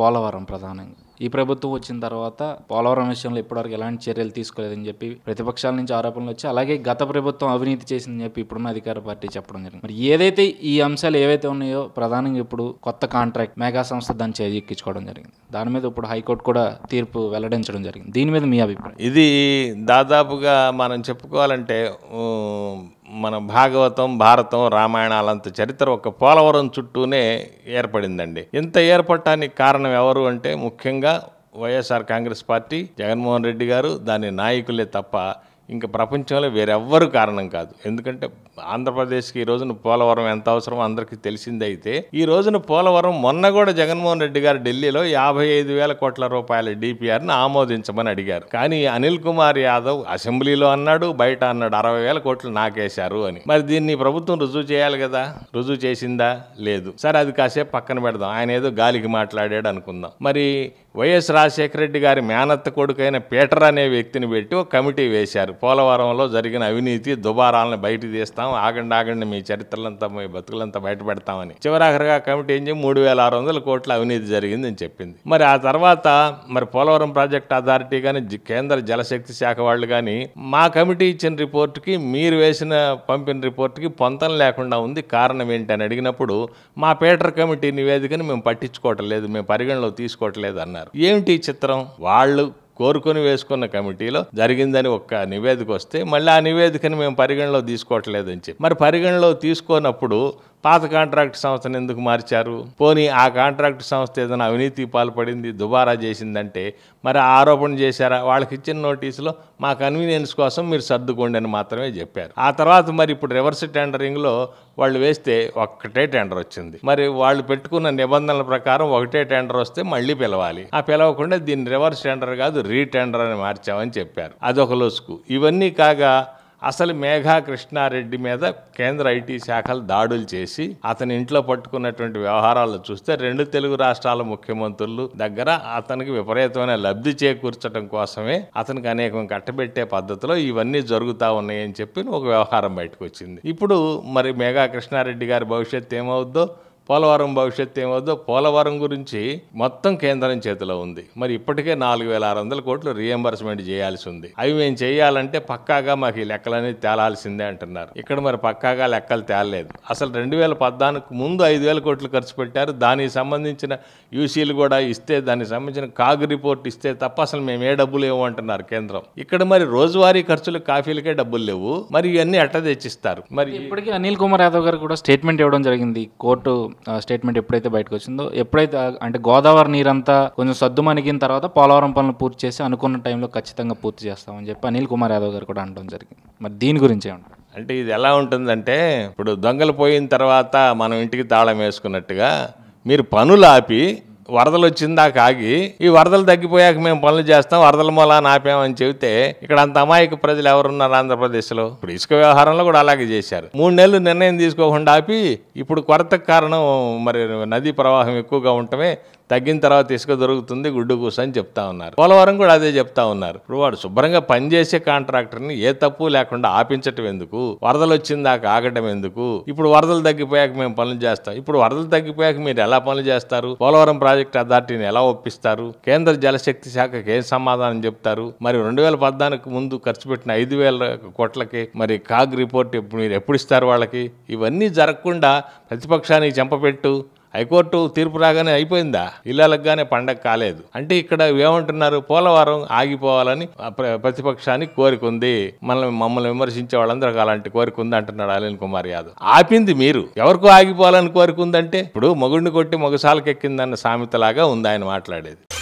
పోలవరం ప్రధానంగా ఈ ప్రభుత్వం వచ్చిన తర్వాత పోలవరం విషయంలో ఇప్పటివరకు ఎలాంటి చర్యలు తీసుకోలేదని చెప్పి ప్రతిపక్షాల నుంచి ఆరోపణలు వచ్చి అలాగే గత ప్రభుత్వం అవినీతి చేసిందని చెప్పి ఇప్పుడున్న అధికార పార్టీ చెప్పడం జరిగింది మరి ఏదైతే ఈ అంశాలు ఏవైతే ఉన్నాయో ప్రధానంగా ఇప్పుడు కొత్త కాంట్రాక్ట్ మెగా సంస్థ దాన్ని చేజెక్కించుకోవడం జరిగింది దాని మీద ఇప్పుడు హైకోర్టు కూడా తీర్పు వెల్లడించడం జరిగింది దీని మీద మీ అభిప్రాయం ఇది దాదాపుగా మనం చెప్పుకోవాలంటే మన భాగవతం భారతం రామాయణాలంత చరిత్ర ఒక పోలవరం చుట్టూనే ఏర్పడిందండి ఇంత ఏర్పడటానికి కారణం ఎవరు అంటే ముఖ్యంగా వైఎస్ఆర్ కాంగ్రెస్ పార్టీ జగన్మోహన్ రెడ్డి గారు దాని నాయకులే తప్ప ఇంకా ప్రపంచంలో వేరెవ్వరు కారణం కాదు ఎందుకంటే ఆంధ్రప్రదేశ్కి ఈ రోజున పోలవరం ఎంత అవసరమో అందరికీ తెలిసిందైతే ఈ రోజున పోలవరం మొన్న కూడా జగన్మోహన్ రెడ్డి గారు ఢిల్లీలో యాభై ఐదు వేల కోట్ల రూపాయల డిపిఆర్ను ఆమోదించమని అడిగారు కానీ అనిల్ కుమార్ యాదవ్ అసెంబ్లీలో అన్నాడు బయట అన్నాడు అరవై వేల కోట్లు నాకేశారు అని మరి దీన్ని ప్రభుత్వం రుజువు చేయాలి కదా రుజువు చేసిందా లేదు సరే అది కాసేపు పక్కన పెడదాం ఆయన ఏదో గాలికి మాట్లాడాడు అనుకుందాం మరి వైఎస్ రాజశేఖర రెడ్డి గారి మేనత్త కొడుకైన పీటర్ అనే వ్యక్తిని పెట్టి ఒక కమిటీ వేశారు పోలవరంలో జరిగిన అవినీతి దుబారాలను బయట తీస్తాం ఆగండి ఆగండి మీ చరిత్రలంతా మీ బతుకులంతా బయట పెడతామని చివరాఖరిగా కమిటీ ఏం చెప్పి మూడు వేల ఆరు వందల కోట్ల అవినీతి జరిగింది అని చెప్పింది మరి ఆ తర్వాత మరి పోలవరం ప్రాజెక్ట్ అథారిటీ కానీ కేంద్ర జలశక్తి శాఖ వాళ్ళు కానీ మా కమిటీ ఇచ్చిన రిపోర్ట్కి మీరు వేసిన పంపిన రిపోర్ట్కి పొంతం లేకుండా ఉంది కారణం ఏంటి అని అడిగినప్పుడు మా పేటర్ కమిటీ నివేదికని మేము పట్టించుకోవటం లేదు మేము పరిగణలో తీసుకోవట్లేదు అన్నారు ఏమిటి చిత్రం వాళ్ళు కోరుకొని వేసుకున్న కమిటీలో జరిగిందని ఒక్క నివేదిక వస్తే మళ్ళీ ఆ నివేదికని మేము పరిగణలో తీసుకోవట్లేదని చెప్పి మరి పరిగణలో తీసుకోనప్పుడు పాత కాంట్రాక్ట్ సంస్థను ఎందుకు మార్చారు పోనీ ఆ కాంట్రాక్ట్ సంస్థ ఏదైనా అవినీతి పాల్పడింది దుబారా చేసిందంటే మరి ఆరోపణ చేశారా వాళ్ళకి ఇచ్చిన నోటీసులో మా కన్వీనియన్స్ కోసం మీరు సర్దుకోండి అని మాత్రమే చెప్పారు ఆ తర్వాత మరి ఇప్పుడు రివర్స్ టెండరింగ్లో వాళ్ళు వేస్తే ఒక్కటే టెండర్ వచ్చింది మరి వాళ్ళు పెట్టుకున్న నిబంధనల ప్రకారం ఒకటే టెండర్ వస్తే మళ్ళీ పిలవాలి ఆ పిలవకుండా దీన్ని రివర్స్ టెండర్ కాదు రీటెండర్ అని మార్చామని చెప్పారు అదొక లోసుకు ఇవన్నీ కాగా అసలు మేఘా కృష్ణారెడ్డి మీద కేంద్ర ఐటీ శాఖలు దాడులు చేసి అతని ఇంట్లో పట్టుకున్నటువంటి వ్యవహారాలు చూస్తే రెండు తెలుగు రాష్ట్రాల ముఖ్యమంత్రులు దగ్గర అతనికి విపరీతమైన లబ్ధి చేకూర్చడం కోసమే అతనికి అనేకం కట్టబెట్టే పద్ధతిలో ఇవన్నీ జరుగుతూ ఉన్నాయని చెప్పి ఒక వ్యవహారం బయటకు వచ్చింది ఇప్పుడు మరి మేఘా కృష్ణారెడ్డి గారి భవిష్యత్ ఏమవుద్దో పోలవరం భవిష్యత్తు ఏమవుద్దో పోలవరం గురించి మొత్తం కేంద్రం చేతిలో ఉంది మరి ఇప్పటికే నాలుగు వేల ఆరు వందల కోట్లు రీఎంబర్స్మెంట్ చేయాల్సి ఉంది అవి మేము చేయాలంటే పక్కాగా మాకు ఈ లెక్కలనేది తేలాల్సిందే అంటున్నారు ఇక్కడ మరి పక్కాగా లెక్కలు తేలలేదు అసలు రెండు వేల పద్నాలుగు ముందు ఐదు వేల కోట్లు ఖర్చు పెట్టారు దానికి సంబంధించిన యూసీలు కూడా ఇస్తే దానికి సంబంధించిన కాగ్ రిపోర్ట్ ఇస్తే తప్ప అసలు మేము ఏ డబ్బులు ఏమో అంటున్నారు కేంద్రం ఇక్కడ మరి రోజువారీ ఖర్చులు కాఫీలకే డబ్బులు లేవు మరి ఇవన్నీ అట్ట తెచ్చిస్తారు మరి ఇప్పటికీ అనిల్ కుమార్ యాదవ్ గారు కూడా స్టేట్మెంట్ ఇవ్వడం జరిగింది కోర్టు స్టేట్మెంట్ ఎప్పుడైతే బయటకు వచ్చిందో ఎప్పుడైతే అంటే గోదావరి నీరంతా కొంచెం సద్దు మణిగిన తర్వాత పోలవరం పనులు పూర్తి చేసి అనుకున్న టైంలో ఖచ్చితంగా పూర్తి చేస్తామని చెప్పి అనిల్ కుమార్ యాదవ్ గారు కూడా అనడం జరిగింది మరి దీని గురించి ఏమంటారు అంటే ఇది ఎలా ఉంటుందంటే ఇప్పుడు దొంగలు పోయిన తర్వాత మనం ఇంటికి తాళం వేసుకున్నట్టుగా మీరు పనులు ఆపి వరదలు వచ్చిందాక ఆగి ఈ వరదలు తగ్గిపోయాక మేము పనులు చేస్తాం వరదల మూలాన్ని ఆపామని చెబితే ఇక్కడ అంత అమాయక ప్రజలు ఎవరున్నారు ఆంధ్రప్రదేశ్లో ఇప్పుడు ఇసుక వ్యవహారంలో కూడా అలాగే చేశారు మూడు నెలలు నిర్ణయం తీసుకోకుండా ఆపి ఇప్పుడు కొరతకు కారణం మరి నదీ ప్రవాహం ఎక్కువగా ఉండటమే తగ్గిన తర్వాత ఇసుక దొరుకుతుంది గుడ్డు కూసని చెప్తా ఉన్నారు పోలవరం కూడా అదే చెప్తా ఉన్నారు ఇప్పుడు వాడు శుభ్రంగా పనిచేసే కాంట్రాక్టర్ని ఏ తప్పు లేకుండా ఆపించటం ఎందుకు వరదలు వచ్చిందాక ఆగటం ఎందుకు ఇప్పుడు వరదలు తగ్గిపోయాక మేము పనులు చేస్తాం ఇప్పుడు వరదలు తగ్గిపోయాక మీరు ఎలా పనులు చేస్తారు పోలవరం ప్రాజెక్ట్ ప్రాజెక్ట్ అథారిటీని ఎలా ఒప్పిస్తారు కేంద్ర జలశక్తి శాఖకి ఏం సమాధానం చెప్తారు మరి రెండు వేల పద్నాలుగు ముందు ఖర్చు పెట్టిన ఐదు వేల కోట్లకి మరి కాగ్ రిపోర్ట్ మీరు ఎప్పుడు ఇస్తారు వాళ్ళకి ఇవన్నీ జరగకుండా ప్రతిపక్షానికి చెంపపెట్టు హైకోర్టు తీర్పు రాగానే అయిపోయిందా ఇళ్ళలకు గానే పండగ కాలేదు అంటే ఇక్కడ ఏమంటున్నారు పోలవరం ఆగిపోవాలని ప్రతిపక్షానికి కోరిక ఉంది మనల్ని మమ్మల్ని విమర్శించే వాళ్ళందరూ అలాంటి కోరిక ఉంది అంటున్నాడు అలీన్ కుమార్ యాదవ్ ఆపింది మీరు ఎవరికో ఆగిపోవాలని కోరిక ఉందంటే ఇప్పుడు మొగుడిని కొట్టి మొగసాలకెక్కిందన్న సామెతలాగా ఉంది ఆయన మాట్లాడేది